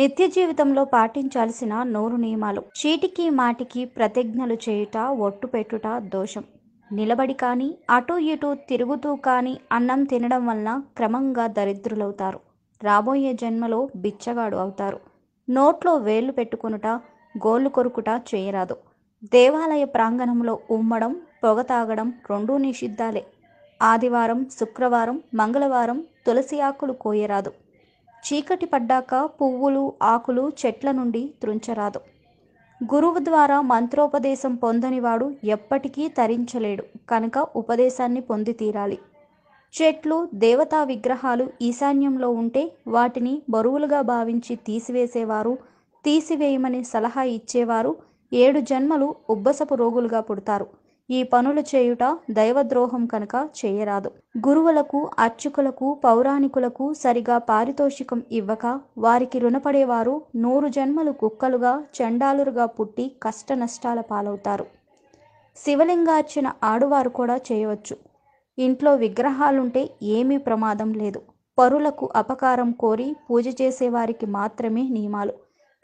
నిత్య జీవితంలో పాటించాల్సిన నూరు నియమాలు చీటికి మాటికి ప్రతిజ్ఞలు చేయుట ఒట్టు పెట్టుట దోషం నిలబడి కానీ అటు ఇటు తిరుగుతూ కానీ అన్నం తినడం వలన క్రమంగా దరిద్రులవుతారు రాబోయే జన్మలో బిచ్చగాడు అవుతారు నోట్లో వేళ్లు పెట్టుకునుట గోళ్లు కొరుకుట చేయరాదు దేవాలయ ప్రాంగణంలో ఉమ్మడం పొగ తాగడం రెండూ నిషిద్ధాలే ఆదివారం శుక్రవారం మంగళవారం తులసి ఆకులు కోయరాదు చీకటి పడ్డాక పువ్వులు ఆకులు చెట్ల నుండి త్రుంచరాదు గురువు ద్వారా మంత్రోపదేశం పొందనివాడు ఎప్పటికీ తరించలేడు కనుక ఉపదేశాన్ని పొంది తీరాలి చెట్లు దేవతా విగ్రహాలు ఈశాన్యంలో ఉంటే వాటిని బరువులుగా భావించి తీసివేసేవారు తీసివేయమని సలహా ఇచ్చేవారు ఏడు జన్మలు ఉబ్బసపు రోగులుగా పుడతారు ఈ పనులు చేయుట దైవద్రోహం కనుక చేయరాదు గురువులకు అర్చకులకు పౌరాణికులకు సరిగా పారితోషికం ఇవ్వక వారికి రుణపడేవారు నూరు జన్మలు కుక్కలుగా చండాలురుగా పుట్టి కష్ట నష్టాల పాలవుతారు శివలింగార్చన ఆడువారు కూడా చేయవచ్చు ఇంట్లో విగ్రహాలుంటే ఏమీ ప్రమాదం లేదు పరులకు అపకారం కోరి పూజ చేసేవారికి మాత్రమే నియమాలు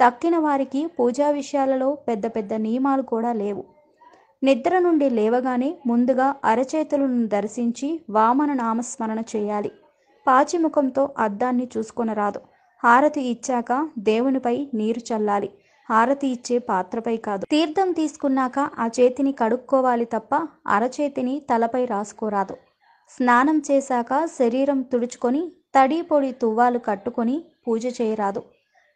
తక్కిన వారికి పూజా విషయాలలో పెద్ద పెద్ద నియమాలు కూడా లేవు నిద్ర నుండి లేవగానే ముందుగా అరచేతులను దర్శించి వామన నామస్మరణ చేయాలి పాచిముఖంతో అద్దాన్ని చూసుకొనరాదు హారతి ఇచ్చాక దేవునిపై నీరు చల్లాలి హారతి ఇచ్చే పాత్రపై కాదు తీర్థం తీసుకున్నాక ఆ చేతిని కడుక్కోవాలి తప్ప అరచేతిని తలపై రాసుకోరాదు స్నానం చేశాక శరీరం తుడుచుకొని తడి పొడి తువ్వాలు కట్టుకొని పూజ చేయరాదు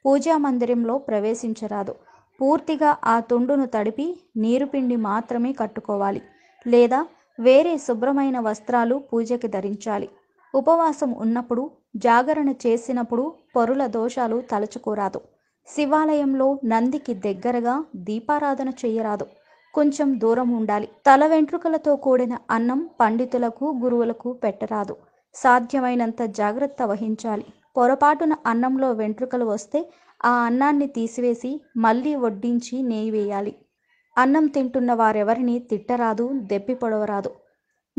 పూజా మందిరంలో ప్రవేశించరాదు పూర్తిగా ఆ తుండును తడిపి నీరు పిండి మాత్రమే కట్టుకోవాలి లేదా వేరే శుభ్రమైన వస్త్రాలు పూజకి ధరించాలి ఉపవాసం ఉన్నప్పుడు జాగరణ చేసినప్పుడు పరుల దోషాలు తలచుకోరాదు శివాలయంలో నందికి దగ్గరగా దీపారాధన చేయరాదు కొంచెం దూరం ఉండాలి తల వెంట్రుకలతో కూడిన అన్నం పండితులకు గురువులకు పెట్టరాదు సాధ్యమైనంత జాగ్రత్త వహించాలి పొరపాటున అన్నంలో వెంట్రుకలు వస్తే ఆ అన్నాన్ని తీసివేసి మళ్ళీ వడ్డించి నెయ్యి వేయాలి అన్నం తింటున్న వారెవరిని తిట్టరాదు దెప్పి పొడవరాదు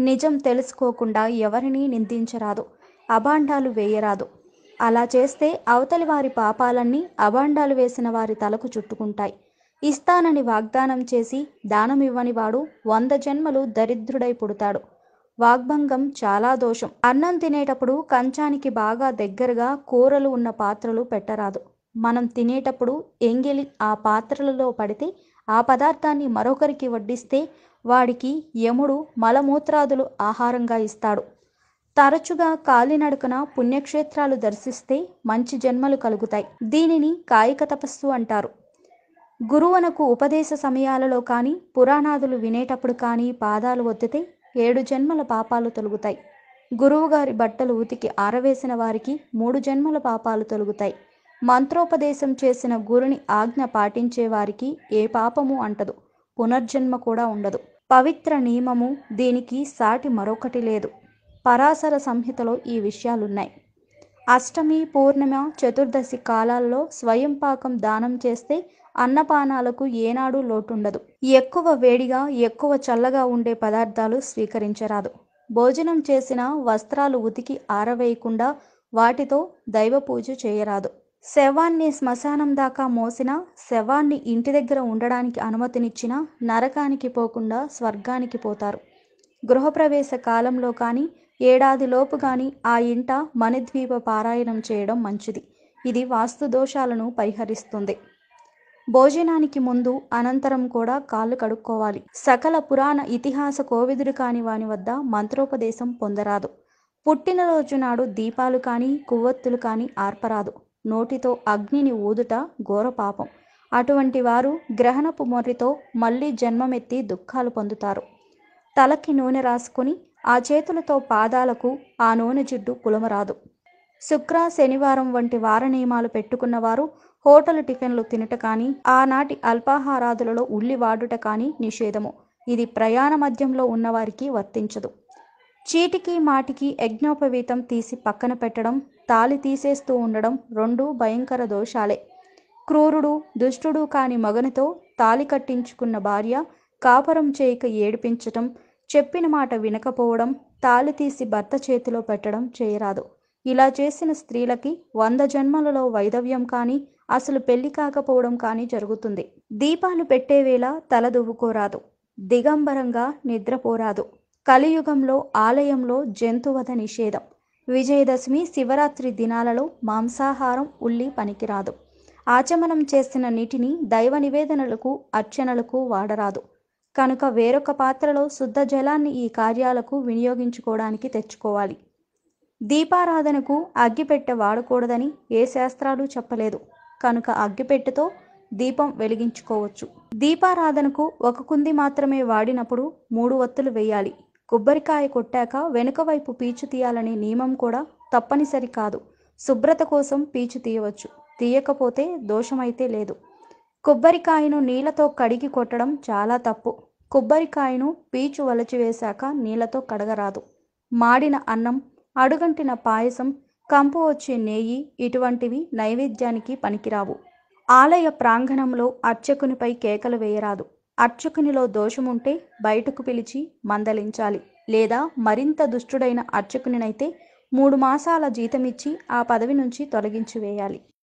నిజం తెలుసుకోకుండా ఎవరినీ నిందించరాదు అభాండాలు వేయరాదు అలా చేస్తే అవతలి వారి పాపాలన్నీ అభాండాలు వేసిన వారి తలకు చుట్టుకుంటాయి ఇస్తానని వాగ్దానం చేసి దానమివ్వని వాడు వంద జన్మలు దరిద్రుడై పుడతాడు వాగ్భంగం చాలా దోషం అన్నం తినేటప్పుడు కంచానికి బాగా దగ్గరగా కూరలు ఉన్న పాత్రలు పెట్టరాదు మనం తినేటప్పుడు ఎంగిలి ఆ పాత్రలలో పడితే ఆ పదార్థాన్ని మరొకరికి వడ్డిస్తే వాడికి యముడు మలమూత్రాదులు ఆహారంగా ఇస్తాడు తరచుగా కాలినడకన పుణ్యక్షేత్రాలు దర్శిస్తే మంచి జన్మలు కలుగుతాయి దీనిని కాయిక తపస్సు అంటారు గురువునకు ఉపదేశ సమయాలలో కానీ పురాణాదులు వినేటప్పుడు కానీ పాదాలు ఒత్తితే ఏడు జన్మల పాపాలు తొలుగుతాయి గురువుగారి బట్టలు ఉతికి ఆరవేసిన వారికి మూడు జన్మల పాపాలు తొలుగుతాయి మంత్రోపదేశం చేసిన గురుని ఆజ్ఞ పాటించే వారికి ఏ పాపము అంటదు పునర్జన్మ కూడా ఉండదు పవిత్ర నియమము దీనికి సాటి మరొకటి లేదు పరాశర సంహితలో ఈ విషయాలున్నాయి అష్టమి పూర్ణిమ చతుర్దశి కాలాల్లో స్వయం పాకం దానం చేస్తే అన్నపానాలకు ఏనాడు లోటుండదు ఎక్కువ వేడిగా ఎక్కువ చల్లగా ఉండే పదార్థాలు స్వీకరించరాదు భోజనం చేసిన వస్త్రాలు ఉతికి ఆరవేయకుండా వాటితో దైవ పూజ చేయరాదు శవాన్ని శ్మశానం దాకా మోసిన శవాన్ని ఇంటి దగ్గర ఉండడానికి అనుమతినిచ్చిన నరకానికి పోకుండా స్వర్గానికి పోతారు గృహప్రవేశ కాలంలో కానీ ఏడాదిలోపు కానీ ఆ ఇంట మణిద్వీప పారాయణం చేయడం మంచిది ఇది వాస్తు దోషాలను పరిహరిస్తుంది భోజనానికి ముందు అనంతరం కూడా కాళ్ళు కడుక్కోవాలి సకల పురాణ ఇతిహాస కోవిదుడు కాని వాని వద్ద మంత్రోపదేశం పొందరాదు పుట్టినరోజు నాడు దీపాలు కానీ కువ్వొత్తులు కానీ ఆర్పరాదు నోటితో అగ్నిని ఊదుట ఘోర పాపం అటువంటి వారు గ్రహణపు మొర్రితో మళ్ళీ జన్మమెత్తి దుఃఖాలు పొందుతారు తలకి నూనె రాసుకుని ఆ చేతులతో పాదాలకు ఆ నూనె జిడ్డు కులమరాదు శుక్ర శనివారం వంటి వార నియమాలు పెట్టుకున్నవారు హోటల్ టిఫిన్లు తినట కానీ ఆనాటి అల్పాహారాదులలో ఉల్లి వాడుట కానీ నిషేధము ఇది ప్రయాణ మధ్యంలో ఉన్నవారికి వర్తించదు చీటికి మాటికి యజ్ఞోపవీతం తీసి పక్కన పెట్టడం తాలి తీసేస్తూ ఉండడం రెండు భయంకర దోషాలే క్రూరుడు దుష్టుడు కాని మగనితో తాలి కట్టించుకున్న భార్య కాపురం చేయక ఏడిపించటం చెప్పిన మాట వినకపోవడం తాలి తీసి భర్త చేతిలో పెట్టడం చేయరాదు ఇలా చేసిన స్త్రీలకి వంద జన్మలలో వైధవ్యం కానీ అసలు పెళ్లి కాకపోవడం కానీ జరుగుతుంది దీపాలు పెట్టేవేళ తల దువ్వుకోరాదు దిగంబరంగా నిద్రపోరాదు కలియుగంలో ఆలయంలో జంతువధ నిషేధం విజయదశమి శివరాత్రి దినాలలో మాంసాహారం ఉల్లి పనికిరాదు ఆచమనం చేసిన నీటిని దైవ నివేదనలకు అర్చనలకు వాడరాదు కనుక వేరొక పాత్రలో శుద్ధ జలాన్ని ఈ కార్యాలకు వినియోగించుకోవడానికి తెచ్చుకోవాలి దీపారాధనకు అగ్గిపెట్టె వాడకూడదని ఏ శాస్త్రాలు చెప్పలేదు కనుక అగ్గిపెట్టెతో దీపం వెలిగించుకోవచ్చు దీపారాధనకు ఒక కుంది మాత్రమే వాడినప్పుడు మూడు వత్తులు వేయాలి కొబ్బరికాయ కొట్టాక వెనుక వైపు పీచు తీయాలనే నియమం కూడా తప్పనిసరి కాదు శుభ్రత కోసం పీచు తీయవచ్చు తీయకపోతే దోషమైతే లేదు కొబ్బరికాయను నీళ్లతో కడిగి కొట్టడం చాలా తప్పు కొబ్బరికాయను పీచు వలచివేశాక నీళ్లతో కడగరాదు మాడిన అన్నం అడుగంటిన పాయసం కంపు వచ్చే నెయ్యి ఇటువంటివి నైవేద్యానికి పనికిరావు ఆలయ ప్రాంగణంలో అర్చకునిపై కేకలు వేయరాదు అర్చకునిలో దోషముంటే బయటకు పిలిచి మందలించాలి లేదా మరింత దుష్టుడైన అర్చకునినైతే మూడు మాసాల జీతమిచ్చి ఆ పదవి నుంచి తొలగించి వేయాలి